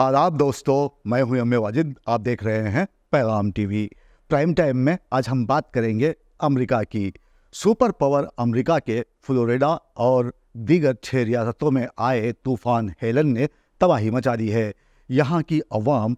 आदाब दोस्तों मैं हूं अम्मे वाजिद आप देख रहे हैं पैगाम टीवी प्राइम टाइम में आज हम बात करेंगे अमेरिका की सुपर पावर अमेरिका के फ्लोरिडा और दीगर छह रियासतों में आए तूफान हेलन ने तबाही मचा दी है यहाँ की अवाम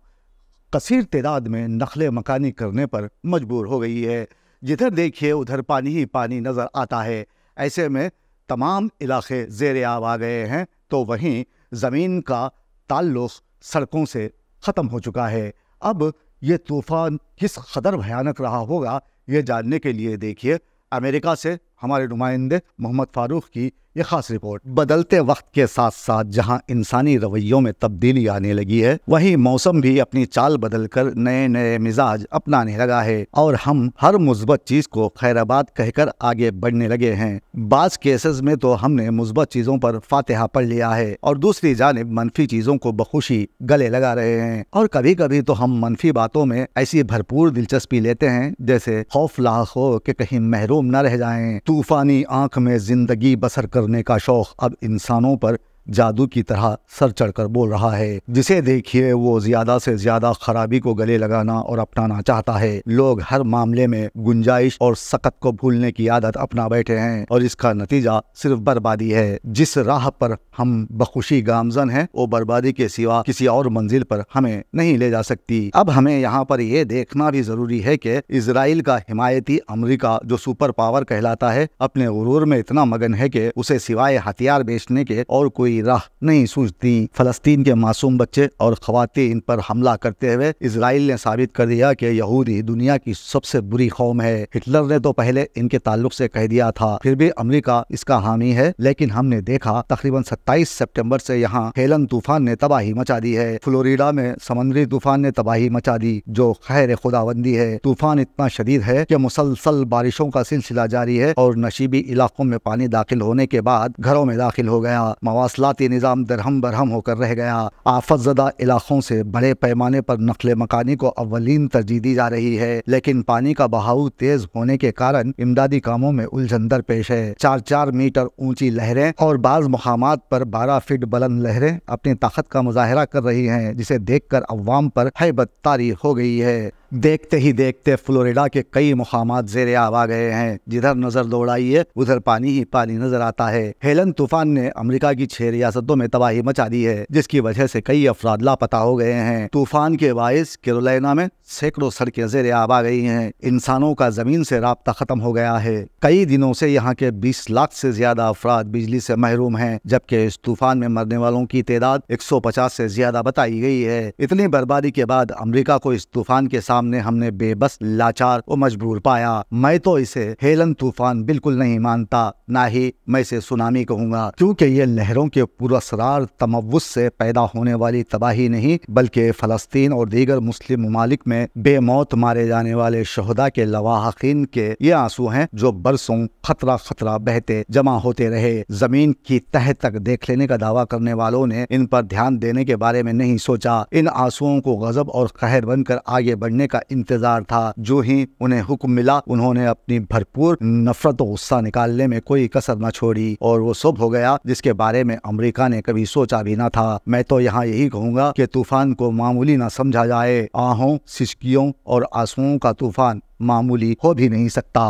कसीर तदाद में नखल मकानी करने पर मजबूर हो गई है जिधर देखिए उधर पानी ही पानी नज़र आता है ऐसे में तमाम इलाके जेर आब आ गए हैं तो वहीं ज़मीन का ताल्लुक़ सड़कों से ख़त्म हो चुका है अब ये तूफान किस कदर भयानक रहा होगा ये जानने के लिए देखिए अमेरिका से हमारे नुमाइंदे मोहम्मद फारूक की ये खास रिपोर्ट बदलते वक्त के साथ साथ जहां इंसानी रवैयों में तब्दीली आने लगी है वहीं मौसम भी अपनी चाल बदलकर नए नए मिजाज अपनाने लगा है और हम हर मुस्बत चीज को खैराबाद कहकर आगे बढ़ने लगे हैं बाज केसेस में तो हमने मुस्बत चीजों पर फातिहा पढ़ लिया है और दूसरी जानब मनफी चीजों को बखुशी गले लगा रहे हैं और कभी कभी तो हम मनफी बातों में ऐसी भरपूर दिलचस्पी लेते हैं जैसे खौफ लाख हो कि कहीं महरूम न रह जाए तूफानी आंख में जिंदगी बसर कर करने का शौक़ अब इंसानों पर जादू की तरह सर चढ़कर बोल रहा है जिसे देखिए वो ज्यादा से ज्यादा खराबी को गले लगाना और अपनाना चाहता है लोग हर मामले में गुंजाइश और सकत को भूलने की आदत अपना बैठे हैं और इसका नतीजा सिर्फ बर्बादी है जिस राह पर हम बखुशी गामजन है वो बर्बादी के सिवा किसी और मंजिल पर हमें नहीं ले जा सकती अब हमें यहाँ पर यह देखना भी जरूरी है कि इसराइल का हिमायती अमरीका जो सुपर पावर कहलाता है अपने गुरूर में इतना मगन है कि उसे सिवाय हथियार बेचने के और कोई कोई राह नहीं सूझती फलस्तीन के मासूम बच्चे और खातन पर हमला करते हुए इसराइल ने साबित कर दिया कि यहूदी दुनिया की सबसे बुरी कौम है हिटलर ने तो पहले इनके ताल्लुक से कह दिया था फिर भी अमेरिका इसका हामी है लेकिन हमने देखा तकरीबन 27 सितंबर से यहाँ हेलन तूफान ने तबाही मचा दी है फ्लोरिडा में समंदरी तूफान ने तबाही मचा दी जो खैर खुदाबंदी है तूफान इतना शदीद है की मुसलसल बारिशों का सिलसिला जारी है और नशीबी इलाकों में पानी दाखिल होने के बाद घरों में दाखिल हो गया मवासला फसलाती निज़ाम दरहम बरहम होकर रह गया आफत ज़दा इलाकों से बड़े पैमाने पर नकल मकानी को अवलिन तरजीह दी जा रही है लेकिन पानी का बहाव तेज होने के कारण इमदादी कामों में उलझन दर पेश है चार चार मीटर ऊंची लहरें और बाज मकाम पर बारह फीट बुलंद लहरें अपनी ताकत का मुजाहरा कर रही हैं जिसे देखकर अवाम पर हैबत तारी हो गई है देखते ही देखते फ्लोरिडा के कई मुकाम जेरे आब आ गए हैं जिधर नजर दौड़ाइए उधर पानी ही पानी नजर आता है हेलन तूफान ने अमेरिका की छह रियासतों में तबाही मचा दी है जिसकी वजह से कई अफराद लापता हो गए हैं तूफान के बायस केरोलाइना में सैकड़ों सड़कें जेरे आब आ गई हैं इंसानों का जमीन से रबता खत्म हो गया है कई दिनों से यहाँ के बीस लाख से ज्यादा अफराद बिजली से महरूम है जबकि इस तूफान में मरने वालों की तादाद एक सौ पचास से ज्यादा बताई गई है इतनी बर्बादी के बाद अमरीका को इस तूफान के साथ सामने हमने बेबस लाचार और मजबूर पाया मैं तो इसे हेलन तूफान बिल्कुल नहीं मानता ना ही मैं इसे सुनामी कहूँगा क्योंकि ये लहरों के पुरसरार तमवस से पैदा होने वाली तबाही नहीं बल्कि फलस्तीन और दीगर मुस्लिम ममालिक में बेमौत मारे जाने वाले शहदा के लवाहकिन के ये आंसू हैं जो बरसों खतरा खतरा बहते जमा होते रहे जमीन की तह तक देख लेने का दावा करने वालों ने इन पर ध्यान देने के बारे में नहीं सोचा इन आंसुओं को गजब और कहर बनकर आगे बढ़ने पहुंचने का इंतजार था जो ही उन्हें हुक्म मिला उन्होंने अपनी भरपूर नफरत और गुस्सा निकालने में कोई कसर न छोड़ी और वो सब हो गया जिसके बारे में अमरीका ने कभी सोचा भी ना था मैं तो यहाँ यही कहूँगा की तूफान को मामूली न समझा जाए आहों सिस्कियों और आंसुओं का तूफान मामूली हो भी नहीं सकता